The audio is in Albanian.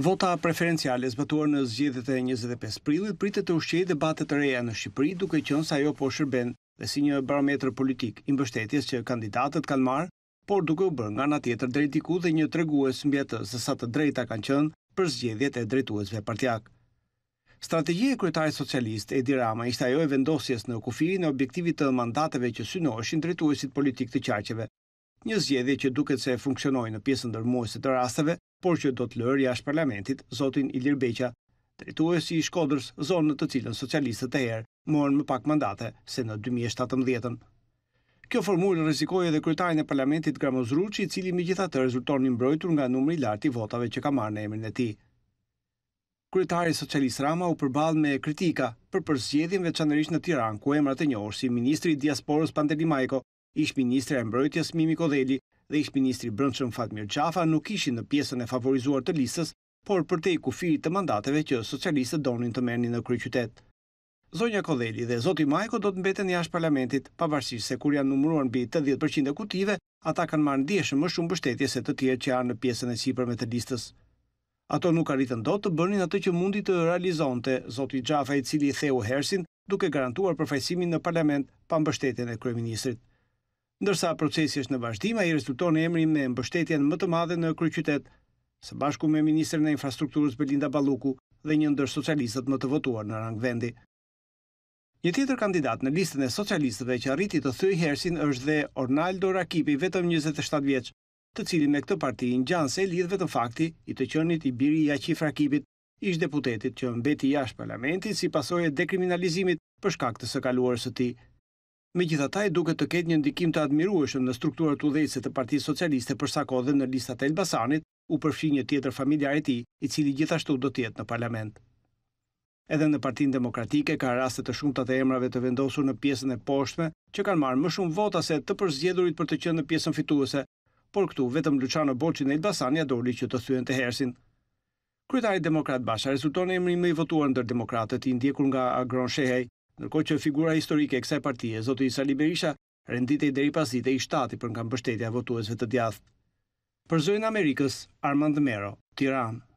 Vota preferenciale zbatuar në zgjedhjet e 25 prillit pritet të ushqejë debatet të reja në Shqipëri, duke qenë se ajo po shërben dhe si një barometrë politik i mbështetjes që kandidatët kanë marrë, por duke u bërë nga ana tjetër drejtiku diku dhe një tregues mbi atë sa të drejta kanë qenë për zgjedhjet e drejtuesve partiak. Strategjia e kryetarit socialist Edi Rama ishte ajo e vendosjes në kufirin e objektivit të mandateve që synoheshin drejtuesit politik të qarqeve një zgjedhje që duket se e funksionoi në pjesën ndërmuese të rasteve, por që do të lërë jashtë parlamentit zotin Ilir Beqa, drejtuesi i Shkodrës, zonë në të cilën socialistët e herë morën më pak mandate se në 2017-ën. Kjo formulë rrezikoi edhe kryetarin e parlamentit Gramoz Ruçi, i cili megjithatë rezulton i mbrojtur nga numri i lartë i votave që ka marrë në emrin e tij. Kryetari Socialist Rama u përball me kritika për përzgjedhjen veçanërisht në Tiranë, ku emrat e njohur si ministri i diasporës Pantelimajko ish ministre e mbrojtjes Mimi Kodheli dhe ish ministri Brëndshën Fatmir Qafa nuk ishin në pjesën e favorizuar të listës, por për te i kufiri të mandateve që socialistët donin të merni në kryqytet. Zonja Kodheli dhe Zoti Majko do të mbeten një ashtë parlamentit, pavarësisht se kur janë numruar në bitë 10% e kutive, ata kanë marë ndieshë më shumë bështetje se të tjerë që janë në pjesën e Sipër me të listës. Ato nuk arritën do të bënin atë që mundi të realizonte Zoti Gjafa i cili i theu hersin duke garantuar përfajsimin në parlament pa mbështetjen e kryeministrit ndërsa procesi është në vazhdim, ai rezulton në emrin me mbështetjen më të madhe në kryeqytet, së bashku me ministrin e infrastrukturës Belinda Balluku dhe një ndër socialistët më të votuar në rang vendi. Një tjetër kandidat në listën e socialistëve që arriti të thyej Hersin është dhe Ornaldo Rakipi, vetëm 27 vjeç, të cilin me këtë parti gjanë se lidh vetëm fakti i të qenit i biri i Jaqif Rakipit, ish deputetit që mbeti jashtë parlamentit si pasojë dekriminalizimit për shkak të së kaluarës së tij. Me gjitha taj duke të ketë një ndikim të admirueshëm në strukturat udhejtëse të Parti Socialiste për sako dhe në listat e Elbasanit, u përfshi një tjetër familjar e ti, i cili gjithashtu do tjetë në parlament. Edhe në partin demokratike ka rastet të shumë të të emrave të vendosur në piesën e poshtme, që kanë marë më shumë vota se të përzjedurit për të qënë në piesën fituese, por këtu vetëm Luqano Boqin e Elbasan a doli që të thyen të hersin. Kryetari Demokrat Basha rezulton emri më i votuar ndër demokratët i ndjekur nga Agron Shehej, ndërkohë që figura historike e kësaj partie, zoti Sali Liberisha, renditej deri pas ditë i shtati për nga mbështetja votuesve të djathtë. Për zonën e Amerikës, Armand Mero, Tiranë.